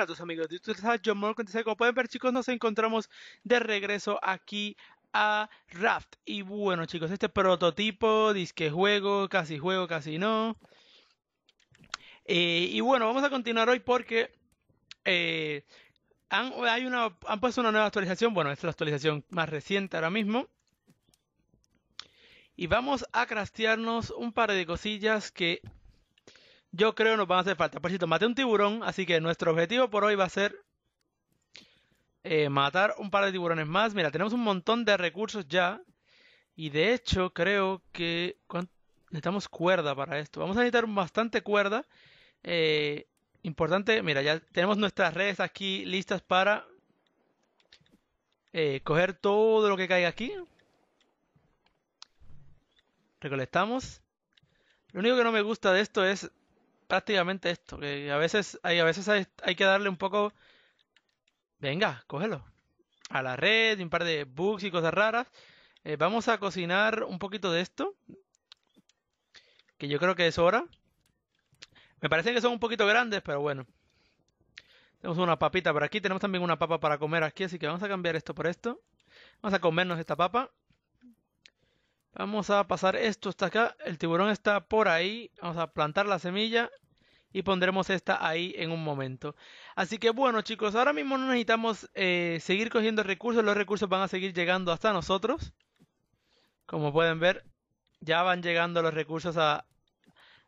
a tus amigos. John Morgan, Como pueden ver, chicos, nos encontramos de regreso aquí a Raft. Y bueno, chicos, este prototipo, disque juego, casi juego, casi no. Eh, y bueno, vamos a continuar hoy porque eh, han, hay una, han puesto una nueva actualización. Bueno, esta es la actualización más reciente ahora mismo. Y vamos a crastearnos un par de cosillas que yo creo nos van a hacer falta. Por pues, cierto, maté un tiburón, así que nuestro objetivo por hoy va a ser eh, matar un par de tiburones más. Mira, tenemos un montón de recursos ya. Y de hecho, creo que necesitamos cuerda para esto. Vamos a necesitar bastante cuerda. Eh, importante, mira, ya tenemos nuestras redes aquí listas para eh, coger todo lo que caiga aquí. Recolectamos. Lo único que no me gusta de esto es prácticamente esto, que a veces hay, a veces hay, que darle un poco, venga, cógelo, a la red, un par de bugs y cosas raras. Eh, vamos a cocinar un poquito de esto, que yo creo que es hora. Me parece que son un poquito grandes, pero bueno. Tenemos una papita por aquí, tenemos también una papa para comer aquí, así que vamos a cambiar esto por esto. Vamos a comernos esta papa. Vamos a pasar esto hasta acá. El tiburón está por ahí. Vamos a plantar la semilla. Y pondremos esta ahí en un momento. Así que bueno chicos, ahora mismo no necesitamos eh, seguir cogiendo recursos. Los recursos van a seguir llegando hasta nosotros. Como pueden ver, ya van llegando los recursos a,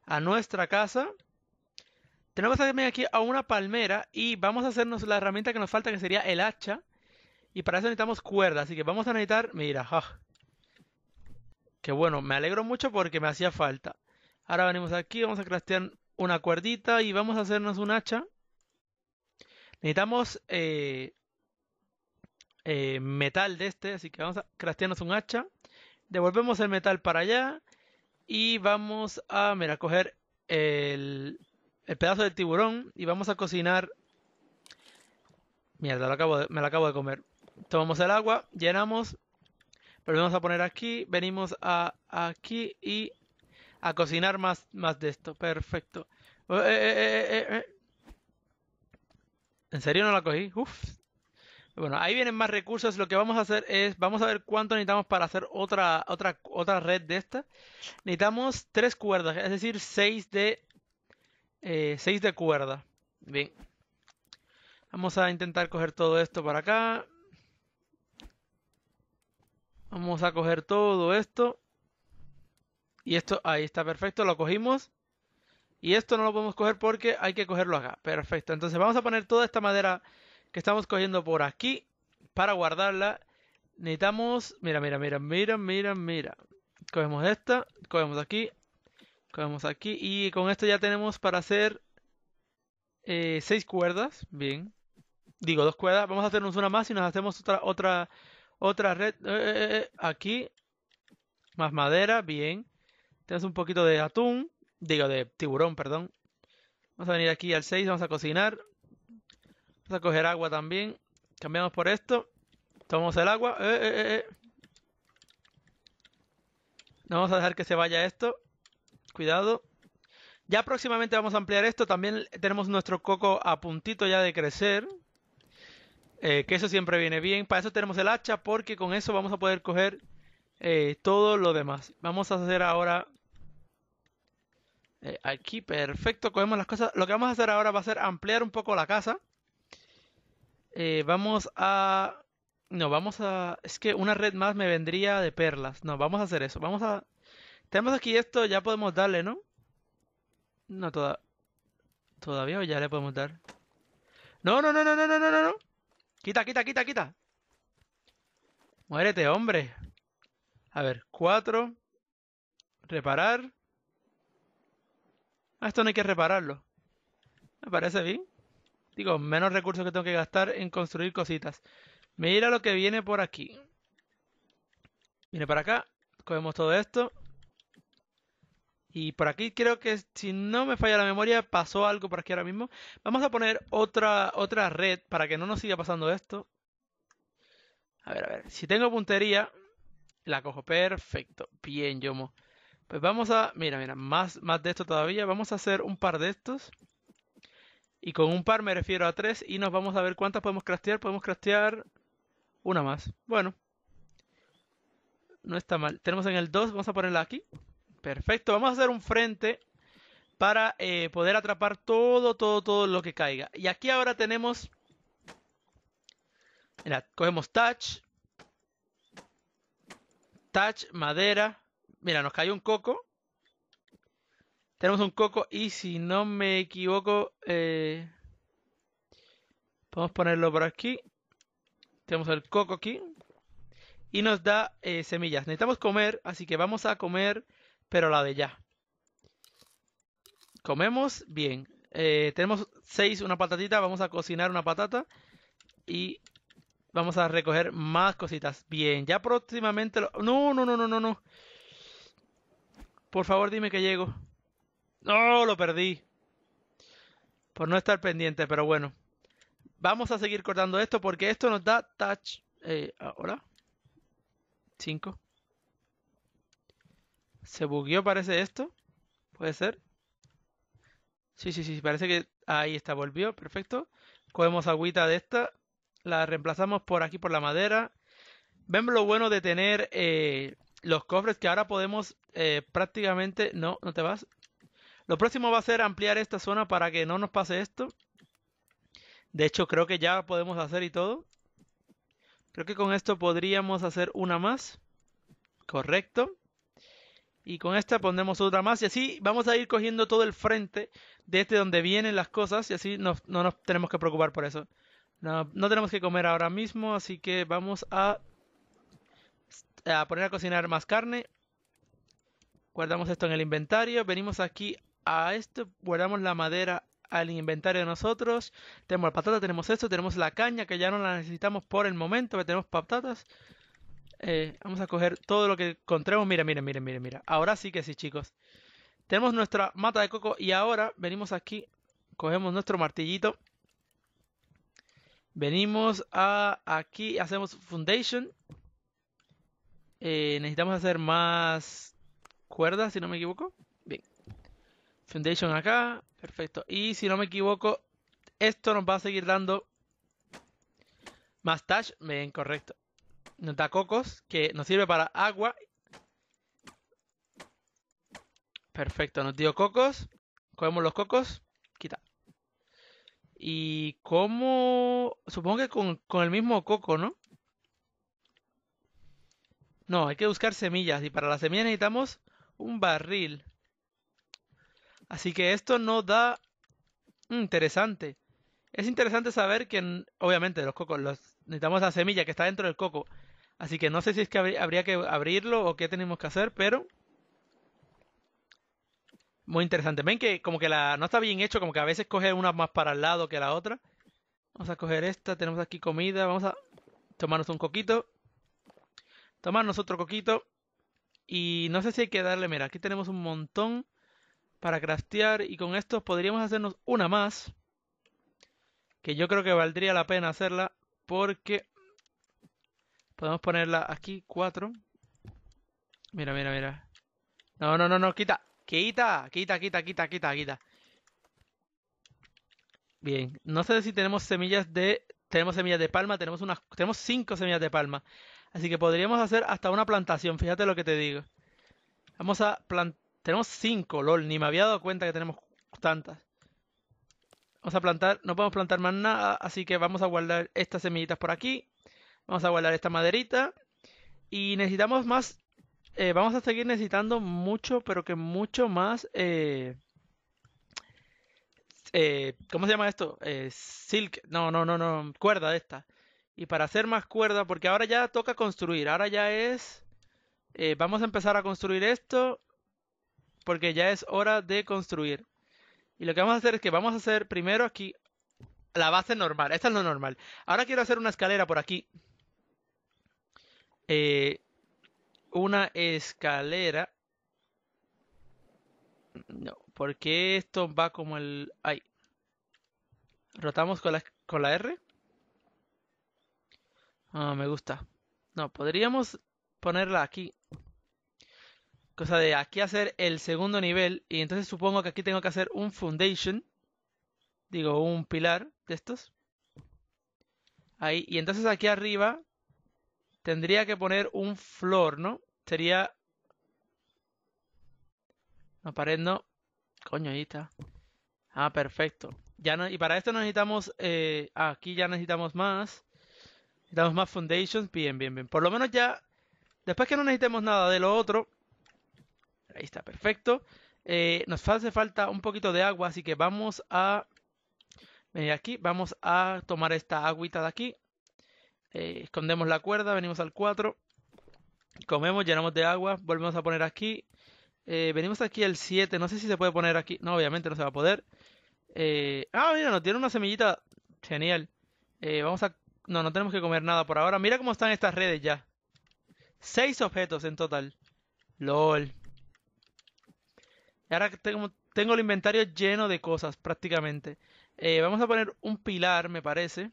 a nuestra casa. Tenemos también aquí a una palmera y vamos a hacernos la herramienta que nos falta que sería el hacha. Y para eso necesitamos cuerda, así que vamos a necesitar, mira, ah, que bueno, me alegro mucho porque me hacía falta. Ahora venimos aquí, vamos a craftear una cuerdita y vamos a hacernos un hacha. Necesitamos eh, eh, metal de este, así que vamos a craftearnos un hacha. Devolvemos el metal para allá. Y vamos a, mira, coger el, pedazo del tiburón y vamos a cocinar. Mierda, me lo acabo de comer. Tomamos el agua, llenamos vamos a poner aquí, venimos a aquí y a cocinar más, más de esto. Perfecto. Eh, eh, eh, ¿En serio no la cogí? Uf. Bueno, ahí vienen más recursos. Lo que vamos a hacer es, vamos a ver cuánto necesitamos para hacer otra, otra, otra red de esta. Necesitamos tres cuerdas, es decir, seis de, seis de cuerda. Bien. Vamos a intentar coger todo esto para acá. Vamos a coger todo esto. Y esto, ahí está perfecto, lo cogimos. Y esto no lo podemos coger porque hay que cogerlo acá. Perfecto, entonces vamos a poner toda esta madera que estamos cogiendo por aquí para guardarla. Necesitamos, mira, mira, mira, mira, mira, mira. Cogemos esta, cogemos aquí, cogemos aquí. Y con esto ya tenemos para hacer eh, seis cuerdas. Bien. Digo, dos cuerdas. Vamos a hacernos una más y nos hacemos otra, otra otra red. Eh, eh, eh, aquí. Más madera, bien. Tenemos un poquito de atún. Digo, de tiburón, perdón. Vamos a venir aquí al 6, vamos a cocinar. Vamos a coger agua también. Cambiamos por esto. Tomamos el agua. vamos a dejar que se vaya esto. Cuidado. Ya próximamente vamos a ampliar esto. También tenemos nuestro coco a puntito ya de crecer. Eh, que eso siempre viene bien. Para eso tenemos el hacha porque con eso vamos a poder coger eh, todo lo demás. Vamos a hacer ahora... Eh, aquí, perfecto, cogemos las cosas. Lo que vamos a hacer ahora va a ser ampliar un poco la casa. vamos a... No, vamos a... Es que una red más me vendría de perlas. No, vamos a hacer eso. Vamos a... Tenemos aquí esto, ya podemos darle, ¿no? No, toda... todavía o ya le podemos dar. No, no, no, no, no, no, no, no. Quita, quita, quita, quita. Muérete, hombre. A ver, cuatro. Reparar. Ah, esto no hay que repararlo. Me parece bien. Digo, menos recursos que tengo que gastar en construir cositas. Mira lo que viene por aquí. Viene para acá. Cogemos todo esto. Y por aquí creo que, si no me falla la memoria, pasó algo por aquí ahora mismo. Vamos a poner otra, otra red para que no nos siga pasando esto. A ver, a ver. Si tengo puntería, la cojo. Perfecto. Bien, Yomo. Pues vamos a... Mira, mira. Más, más de esto todavía. Vamos a hacer un par de estos. Y con un par me refiero a tres. Y nos vamos a ver cuántas podemos craftear. Podemos craftear una más. Bueno. No está mal. Tenemos en el 2. Vamos a ponerla aquí. Perfecto, vamos a hacer un frente para eh, poder atrapar todo, todo, todo lo que caiga. Y aquí ahora tenemos... Mira, cogemos touch. Touch, madera. Mira, nos cayó un coco. Tenemos un coco y si no me equivoco... Eh, podemos ponerlo por aquí. Tenemos el coco aquí. Y nos da eh, semillas. Necesitamos comer, así que vamos a comer pero la de ya. Comemos bien. Eh, tenemos seis, una patatita. Vamos a cocinar una patata. Y vamos a recoger más cositas. Bien, ya próximamente... No, no, no, no, no, no. Por favor, dime que llego. No, lo perdí. Por no estar pendiente, pero bueno. Vamos a seguir cortando esto porque esto nos da touch. Eh, ahora. Cinco ¿Se bugueó, parece esto? ¿Puede ser? Sí, sí, sí, parece que ahí está, volvió, perfecto. Cogemos agüita de esta, la reemplazamos por aquí por la madera. Vemos lo bueno de tener eh, los cofres que ahora podemos eh, prácticamente... No, no te vas. Lo próximo va a ser ampliar esta zona para que no nos pase esto. De hecho, creo que ya podemos hacer y todo. Creo que con esto podríamos hacer una más. Correcto. Y con esta pondremos otra más. Y así vamos a ir cogiendo todo el frente de este donde vienen las cosas. Y así no, no nos tenemos que preocupar por eso. No, no, tenemos que comer ahora mismo. Así que vamos a, a poner a cocinar más carne. Guardamos esto en el inventario. Venimos aquí a esto. Guardamos la madera al inventario de nosotros. Tenemos la patata, tenemos esto, tenemos la caña que ya no la necesitamos por el momento, que tenemos patatas. Eh, vamos a coger todo lo que encontremos. Mira, miren, miren, miren, mira. Ahora sí que sí, chicos. Tenemos nuestra mata de coco y ahora venimos aquí. Cogemos nuestro martillito. Venimos a aquí, hacemos foundation. Eh, necesitamos hacer más cuerdas, si no me equivoco. Bien. Foundation acá. Perfecto. Y si no me equivoco, esto nos va a seguir dando más touch Bien, correcto nos da cocos, que nos sirve para agua. Perfecto, nos dio cocos. Cogemos los cocos. Quita. Y cómo Supongo que con, el mismo coco, ¿no? No, hay que buscar semillas. Y para las semillas necesitamos un barril. Así que esto nos da... Mm, interesante. Es interesante saber que, obviamente, los cocos, necesitamos la semilla que está dentro del coco. Así que no sé si es que habría que abrirlo o qué tenemos que hacer, pero muy interesante. Ven que como que la no está bien hecho, como que a veces coge una más para el lado que la otra. Vamos a coger esta, tenemos aquí comida, vamos a tomarnos un coquito. Tomarnos otro coquito. Y no sé si hay que darle, mira, aquí tenemos un montón para craftear y con estos podríamos hacernos una más. Que yo creo que valdría la pena hacerla porque Podemos ponerla aquí, cuatro. Mira, mira, mira. No, no, no, no, quita. Quita, quita, quita, quita, quita, quita. Bien, no sé si tenemos semillas de... Tenemos semillas de palma, tenemos unas... Tenemos 5 semillas de palma. Así que podríamos hacer hasta una plantación, fíjate lo que te digo. Vamos a plantar... Tenemos cinco, lol, ni me había dado cuenta que tenemos tantas. Vamos a plantar, no podemos plantar más nada, así que vamos a guardar estas semillitas por aquí. Vamos a guardar esta maderita. Y necesitamos más. Eh, vamos a seguir necesitando mucho, pero que mucho más. Eh, eh, ¿Cómo se llama esto? silk. No, no, no, no. Cuerda de esta. Y para hacer más cuerda, porque ahora ya toca construir. Ahora ya es. vamos a empezar a construir esto. Porque ya es hora de construir. Y lo que vamos a hacer es que vamos a hacer primero aquí la base normal. Esta es lo normal. Ahora quiero hacer una escalera por aquí. Eh, una escalera. No, porque esto va como el... Rotamos con la, R. Ah, me gusta. No, podríamos ponerla aquí. Cosa de aquí hacer el segundo nivel. Y entonces supongo que aquí tengo que hacer un foundation. Digo, un pilar de estos. Ahí. Y entonces aquí arriba Tendría que poner un flor, ¿no? Sería... No, pared no. Coño, ahí está. Ah, perfecto. Ya y para esto necesitamos... Eh, ah, aquí ya necesitamos más. Necesitamos más foundations. Bien, bien, bien. Por lo menos ya... Después que no necesitemos nada de lo otro... Ahí está, perfecto. Eh, nos hace falta un poquito de agua, así que vamos a... Venir aquí, vamos a tomar esta agüita de aquí. Eh, escondemos la cuerda, venimos al 4. Comemos, llenamos de agua, volvemos a poner aquí. Eh, venimos aquí al 7, no sé si se puede poner aquí. No, obviamente no se va a poder. Eh, ah, mira, nos tiene una semillita. Genial. vamos a... No, no tenemos que comer nada por ahora. Mira cómo están estas redes ya. Seis objetos en total. LOL. Ahora tengo, tengo el inventario lleno de cosas prácticamente. vamos a poner un pilar, me parece.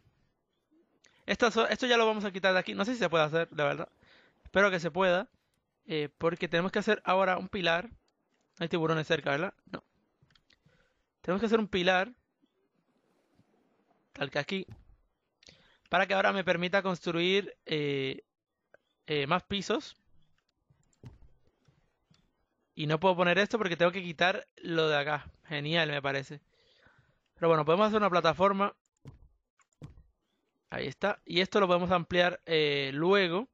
Esto, ya lo vamos a quitar de aquí. No sé si se puede hacer, de verdad. Espero que se pueda. Eh, porque tenemos que hacer ahora un pilar. Hay tiburones cerca, ¿verdad? No. Tenemos que hacer un pilar. Tal que aquí. Para que ahora me permita construir eh, eh, más pisos. Y no puedo poner esto porque tengo que quitar lo de acá. Genial, me parece. Pero bueno, podemos hacer una plataforma Ahí está. Y esto lo podemos ampliar eh, luego.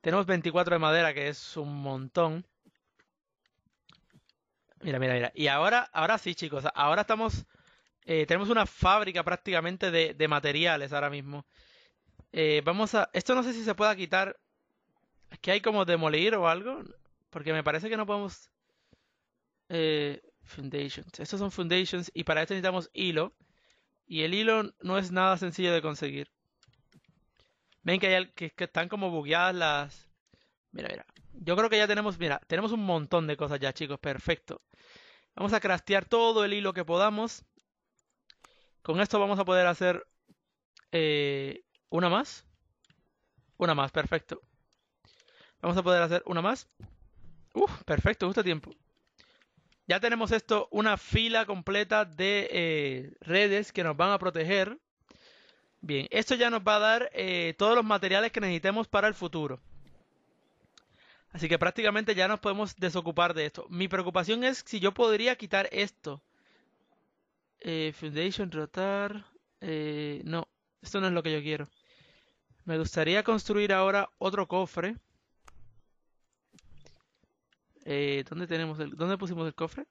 Tenemos 24 de madera, que es un montón. Mira, mira, mira. Y ahora, ahora sí, chicos. Ahora estamos. Eh, tenemos una fábrica prácticamente de, materiales ahora mismo. Eh, vamos a. Esto no sé si se pueda quitar. Es que hay como demolir o algo. Porque me parece que no podemos. Eh, foundations. Estos son foundations. Y para esto necesitamos hilo. Y el hilo no es nada sencillo de conseguir. Ven que, hay, que, están como bugueadas las... Mira, mira. Yo creo que ya tenemos, mira, tenemos un montón de cosas ya, chicos. Perfecto. Vamos a craftear todo el hilo que podamos. Con esto vamos a poder hacer eh, una más. Una más, perfecto. Vamos a poder hacer una más. Uf, perfecto, justo tiempo ya tenemos esto, una fila completa de eh, redes que nos van a proteger. Bien, esto ya nos va a dar eh, todos los materiales que necesitemos para el futuro. Así que prácticamente ya nos podemos desocupar de esto. Mi preocupación es si yo podría quitar esto. Eh, foundation, rotar. no, esto no es lo que yo quiero. Me gustaría construir ahora otro cofre. Eh, ¿Dónde tenemos el, dónde pusimos el cofre?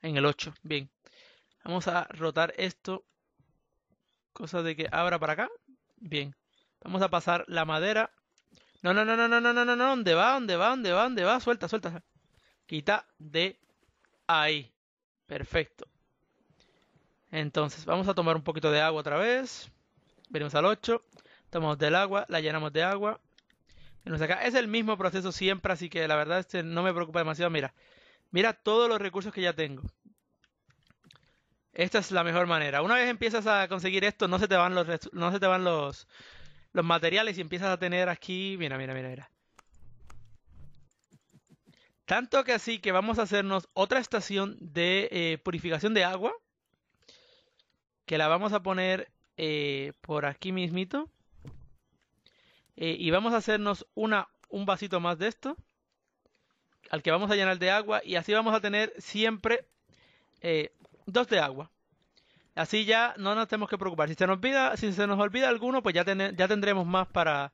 En el 8, bien. Vamos a rotar esto. Cosa de que abra para acá. Bien. Vamos a pasar la madera. No, no, no, no, no, no, no, no, ¿Dónde va? ¿Dónde va? ¿Dónde va? ¿Dónde va? Suelta, suelta. Quita de ahí. Perfecto. Entonces, vamos a tomar un poquito de agua otra vez. Venimos al 8. Tomamos del agua, la llenamos de agua. Es el mismo proceso siempre, así que la verdad este no me preocupa demasiado. Mira, mira todos los recursos que ya tengo. Esta es la mejor manera. Una vez empiezas a conseguir esto, no se te van los, no se te van los, los materiales y empiezas a tener aquí... Mira, mira, mira, mira. Tanto que así que vamos a hacernos otra estación de eh, purificación de agua. Que la vamos a poner eh, por aquí mismito. Eh, y vamos a hacernos una, un vasito más de esto, al que vamos a llenar de agua. Y así vamos a tener siempre eh, dos de agua. Así ya no nos tenemos que preocupar. Si se nos olvida, si se nos olvida alguno, pues ya, ya tendremos más para,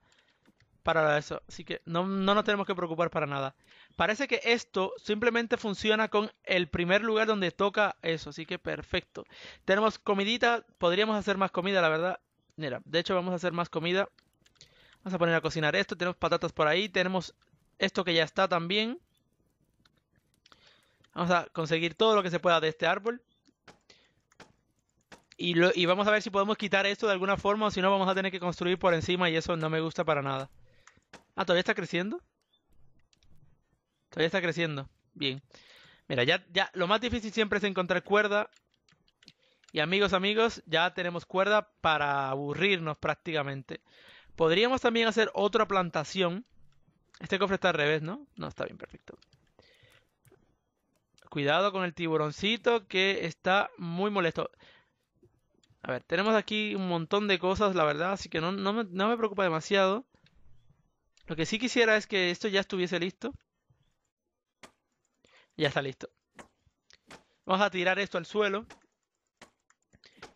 para eso. Así que no, no, nos tenemos que preocupar para nada. Parece que esto simplemente funciona con el primer lugar donde toca eso. Así que perfecto. Tenemos comidita. Podríamos hacer más comida, la verdad. Mira, de hecho vamos a hacer más comida. Vamos a poner a cocinar esto. Tenemos patatas por ahí. Tenemos esto que ya está también. Vamos a conseguir todo lo que se pueda de este árbol. Y, vamos a ver si podemos quitar esto de alguna forma o si no vamos a tener que construir por encima y eso no me gusta para nada. Ah, ¿todavía está creciendo? Todavía está creciendo. Bien. Mira, ya, ya lo más difícil siempre es encontrar cuerda. Y amigos, amigos, ya tenemos cuerda para aburrirnos prácticamente. Podríamos también hacer otra plantación. Este cofre está al revés, ¿no? No, está bien, perfecto. Cuidado con el tiburoncito que está muy molesto. A ver, tenemos aquí un montón de cosas, la verdad, así que no, no me preocupa demasiado. Lo que sí quisiera es que esto ya estuviese listo. Ya está listo. Vamos a tirar esto al suelo.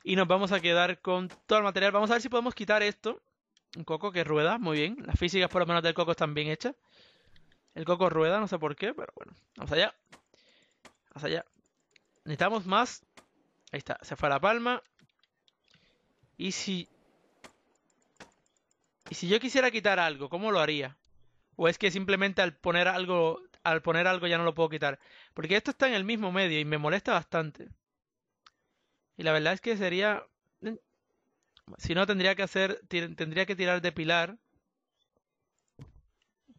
Y nos vamos a quedar con todo el material. Vamos a ver si podemos quitar esto. Un coco que rueda, muy bien. Las físicas por lo menos del coco están bien hechas. El coco rueda, no sé por qué, pero bueno. Vamos allá. Vamos allá. Necesitamos más. Ahí está, se fue la palma. Y si... Y si yo quisiera quitar algo, ¿cómo lo haría? ¿O es que simplemente al poner algo, al poner algo ya no lo puedo quitar? Porque esto está en el mismo medio y me molesta bastante. Y la verdad es que sería... Si no, tendría que hacer. Tendría que tirar de pilar.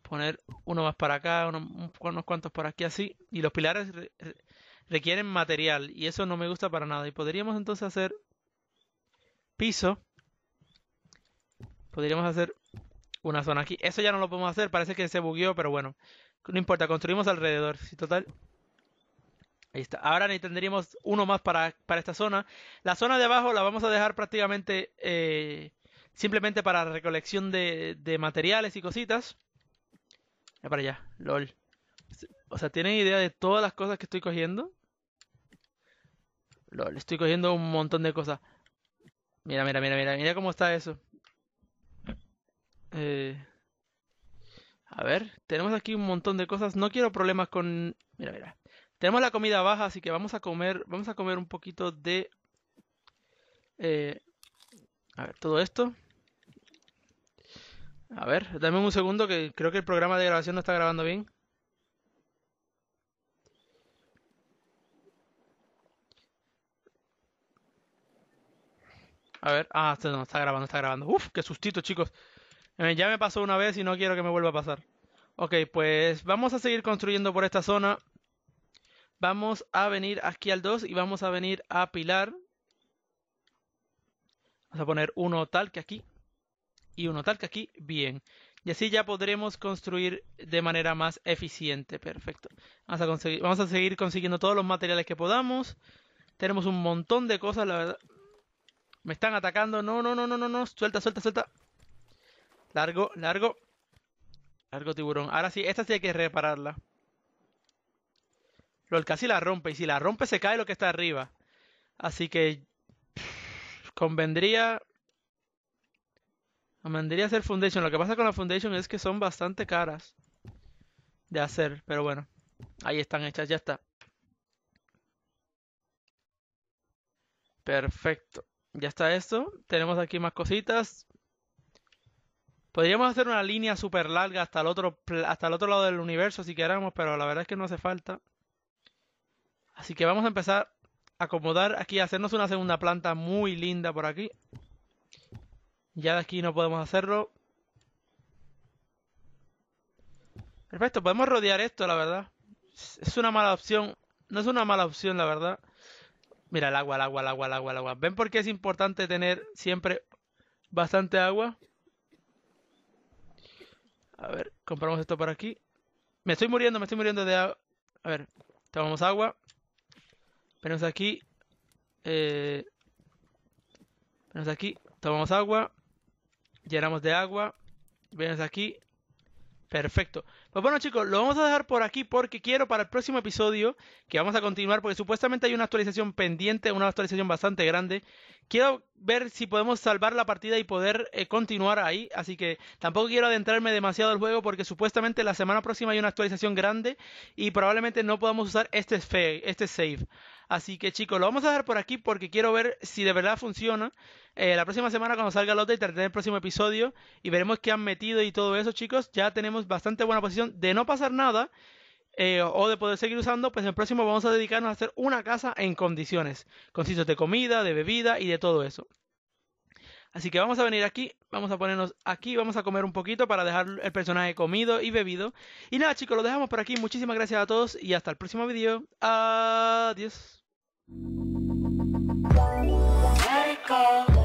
Poner uno más para acá, unos cuantos por aquí, así. Y los pilares requieren material. Y eso no me gusta para nada. Y podríamos entonces hacer piso. Podríamos hacer una zona aquí. Eso ya no lo podemos hacer. Parece que se bugueó, pero bueno. No importa, construimos alrededor. Si total, Ahí está. Ahora tendríamos uno más para, esta zona. La zona de abajo la vamos a dejar prácticamente eh, simplemente para recolección de, materiales y cositas. Ya para allá, lol. O sea, ¿tienen idea de todas las cosas que estoy cogiendo? Lol, estoy cogiendo un montón de cosas. Mira, mira, mira, mira, mira cómo está eso. Eh, a ver, tenemos aquí un montón de cosas. No quiero problemas con... Mira, mira. Tenemos la comida baja, así que vamos a comer, vamos a comer un poquito de... Eh, a ver, todo esto. A ver, dame un segundo que creo que el programa de grabación no está grabando bien. A ver, ah, no, está grabando, está grabando. Uf, qué sustito, chicos. Eh, ya me pasó una vez y no quiero que me vuelva a pasar. Ok, pues vamos a seguir construyendo por esta zona. Vamos a venir aquí al 2 y vamos a venir a pilar. Vamos a poner uno tal que aquí y uno tal que aquí. Bien. Y así ya podremos construir de manera más eficiente. Perfecto. Vamos a, conseguir, vamos a seguir consiguiendo todos los materiales que podamos. Tenemos un montón de cosas, la verdad. Me están atacando. No, no, no, no, no, no. Suelta, suelta, suelta. Largo, largo. Largo tiburón. Ahora sí, esta sí hay que repararla lo que casi la rompe. Y si la rompe, se cae lo que está arriba. Así que. convendría. Convendría hacer Foundation. Lo que pasa con la Foundation es que son bastante caras de hacer. Pero bueno, ahí están hechas, ya está. Perfecto. Ya está esto. Tenemos aquí más cositas. Podríamos hacer una línea súper larga hasta el, otro, hasta el otro lado del universo si queramos, pero la verdad es que no hace falta. Así que vamos a empezar a acomodar aquí, a hacernos una segunda planta muy linda por aquí. Ya de aquí no podemos hacerlo. Perfecto, podemos rodear esto, la verdad. Es una mala opción. No es una mala opción, la verdad. Mira, el agua, el agua, el agua, el agua, el agua. ¿Ven por qué es importante tener siempre bastante agua? A ver, compramos esto por aquí. Me estoy muriendo, me estoy muriendo de agua. A ver, tomamos agua. Venos aquí. Eh, aquí. Tomamos agua. Llenamos de agua. venos aquí. Perfecto. Pues bueno chicos, lo vamos a dejar por aquí porque quiero para el próximo episodio, que vamos a continuar porque supuestamente hay una actualización pendiente, una actualización bastante grande. Quiero ver si podemos salvar la partida y poder eh, continuar ahí, así que tampoco quiero adentrarme demasiado al juego porque supuestamente la semana próxima hay una actualización grande y probablemente no podamos usar este save. Este Así que chicos, lo vamos a dejar por aquí porque quiero ver si de verdad funciona. Eh, la próxima semana cuando salga el update trataré el próximo episodio y veremos qué han metido y todo eso chicos. Ya tenemos bastante buena posición de no pasar nada. Eh, o de poder seguir usando, pues en el próximo vamos a dedicarnos a hacer una casa en condiciones, con sitios de comida, de bebida y de todo eso. Así que vamos a venir aquí, vamos a ponernos aquí, vamos a comer un poquito para dejar el personaje comido y bebido. Y nada chicos, lo dejamos por aquí, muchísimas gracias a todos y hasta el próximo video. Adiós. Let it go.